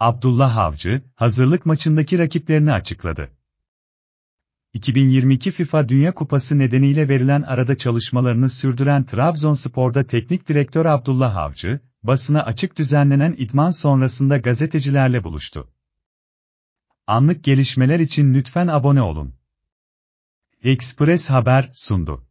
Abdullah Avcı, hazırlık maçındaki rakiplerini açıkladı. 2022 FIFA Dünya Kupası nedeniyle verilen arada çalışmalarını sürdüren Trabzonspor'da teknik direktör Abdullah Avcı, basına açık düzenlenen idman sonrasında gazetecilerle buluştu. Anlık gelişmeler için lütfen abone olun. Express Haber sundu.